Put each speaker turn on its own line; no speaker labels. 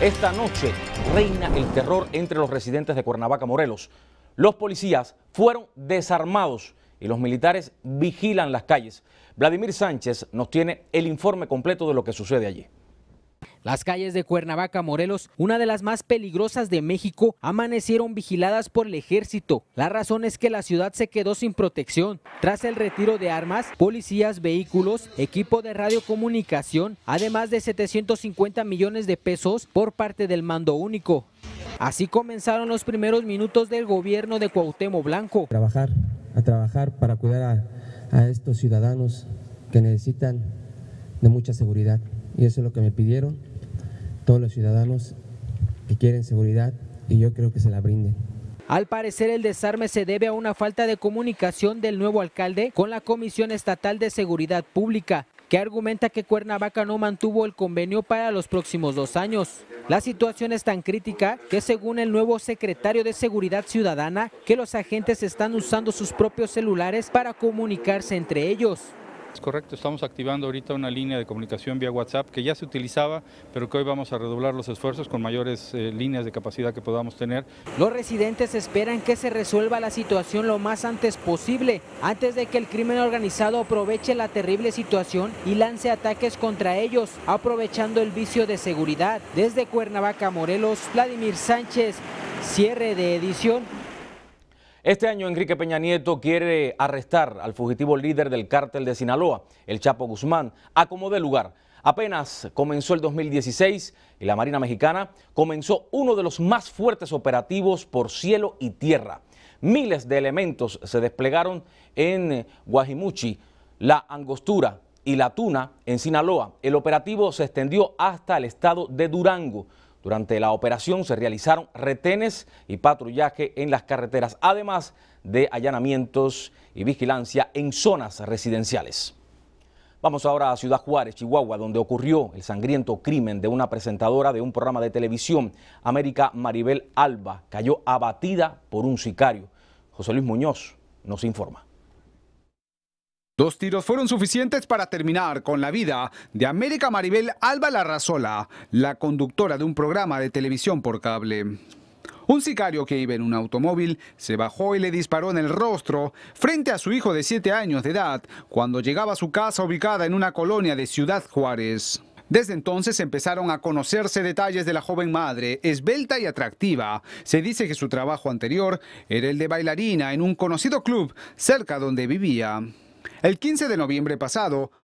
Esta noche reina el terror entre los residentes de Cuernavaca, Morelos. Los policías fueron desarmados y los militares vigilan las calles. Vladimir Sánchez nos tiene el informe completo de lo que sucede allí. Las calles de Cuernavaca, Morelos, una de las más peligrosas de México, amanecieron
vigiladas por el ejército. La razón es que la ciudad se quedó sin protección. Tras el retiro de armas, policías, vehículos, equipo de radiocomunicación, además de 750 millones de pesos por parte del mando único. Así comenzaron los primeros minutos del gobierno de Cuauhtémoc Blanco. Trabajar, a trabajar para cuidar a estos ciudadanos que necesitan de mucha seguridad. Y eso es lo que me pidieron todos los ciudadanos que quieren seguridad y yo creo que se la brinden. Al parecer el desarme se debe a una falta de comunicación del nuevo alcalde con la Comisión Estatal de Seguridad Pública, que argumenta que Cuernavaca no mantuvo el convenio para los próximos dos años. La situación es tan crítica que según el nuevo secretario de Seguridad Ciudadana, que los agentes están usando sus propios celulares para comunicarse entre ellos.
Es correcto, estamos activando ahorita una línea de comunicación vía WhatsApp que ya se utilizaba, pero que hoy vamos a redoblar los esfuerzos con mayores eh, líneas de capacidad que podamos tener. Los
residentes esperan que se resuelva la situación lo más antes posible, antes de que el crimen organizado aproveche la terrible situación y lance ataques contra ellos, aprovechando el vicio de seguridad. Desde Cuernavaca, Morelos, Vladimir Sánchez, cierre
de edición. Este año Enrique Peña Nieto quiere arrestar al fugitivo líder del cártel de Sinaloa, el Chapo Guzmán, a como de lugar. Apenas comenzó el 2016 y la Marina Mexicana comenzó uno de los más fuertes operativos por cielo y tierra. Miles de elementos se desplegaron en Guajimuchi, La Angostura y La Tuna en Sinaloa. El operativo se extendió hasta el estado de Durango, durante la operación se realizaron retenes y patrullaje en las carreteras, además de allanamientos y vigilancia en zonas residenciales. Vamos ahora a Ciudad Juárez, Chihuahua, donde ocurrió el sangriento crimen de una presentadora de un programa de televisión, América Maribel Alba, cayó
abatida por un sicario. José Luis Muñoz nos informa. Dos tiros fueron suficientes para terminar con la vida de América Maribel Alba Larrazola, la conductora de un programa de televisión por cable. Un sicario que iba en un automóvil se bajó y le disparó en el rostro frente a su hijo de 7 años de edad cuando llegaba a su casa ubicada en una colonia de Ciudad Juárez. Desde entonces empezaron a conocerse detalles de la joven madre, esbelta y atractiva. Se dice que su trabajo anterior era el de bailarina en un conocido club cerca donde vivía. El 15 de noviembre pasado,